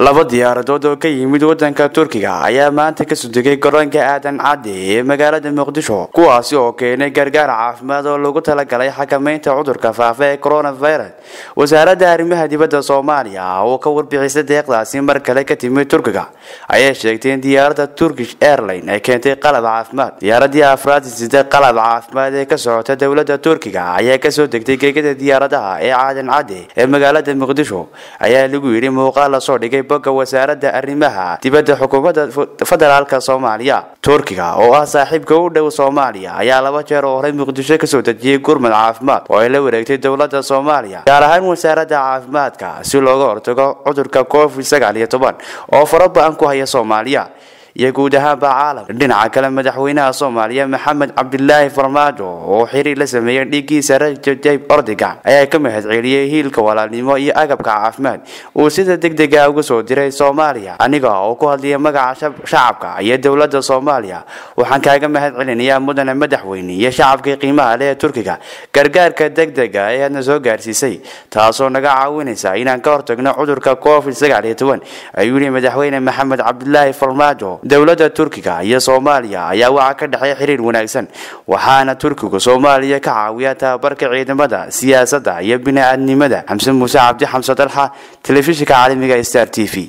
laba diyaaradood oo ka yimid wadanka turkiga ayaa maanta kasoo degay garoonka aadan cadi ee magaalada muqdisho kuwaasi oo keenay gargaar caafimaad oo lagu talagalay xakamaynta cudurka faafa ee coronavirus wasaaradda arrimaha dibadda soomaaliya oo ka warbixisay deeqdaasi mar kale ka timid turkiga ayay sheegtay in diyaaradda turkish airline ay keentay qalab caafimaad diyaaradii afraad sida qalab caafimaad ee ka socota dowladda turkiga ayaa kasoo degtay geegada diyaaradaha ee aadan cadi ee magaalada muqdisho ayaa lagu yidhi muuqaal lasoo dhigay bogga wasaaradda arrimaha dibadda xukuumadda federaalka soomaaliya turkiga oo ah saaxiibka u dhow soomaaliya ayaa laba jeer oo horey muqdisho kasoo dejiyey gurmad caafimaad oo ay la wareegtay dowladda soomaaliya gaar ahaan wasaaradda caafimaadka si looga hortago cudurka covid sagaal iyo toban oo faro ba-an ku haya soomaaliya iyo guud ahaanba caalamka dhinaca kale madaxweynaha soomaaliya maxamed cabdilaahi farmaajo oo xiriir la sameeyey dhiiggiisa rajab jayb ordiga ayaa ka mahadceliyey hiilka walaalnimo iyo agabka caafimaad uu sida degdega ugu soo diray soomaaliya aniga oo ku hadliya magaca shacabka iyo dowladda soomaaliya waxaan kaaga mahad celinayaa mudane madaxweyne iyo shacabkii qiimaha leh ee turkiga gargaarka deg dega ee aadna soo gaarsiisay taasoo naga caawinaysa inaan ka hortagno cudurka covid ayuu yihi madaxweyne maxamed cabdilaahi farmaajo dowladda turkiga iyo soomaaliya ayaa waxaa ka dhexay xiriir wanaagsan waxaana turkigu soomaaliya ka caawiya tababarka ciidamada siyaasadda iyo bini-aadnimada xamsen muuse cabdi xamse dalxa telefishinka caalamiga star t v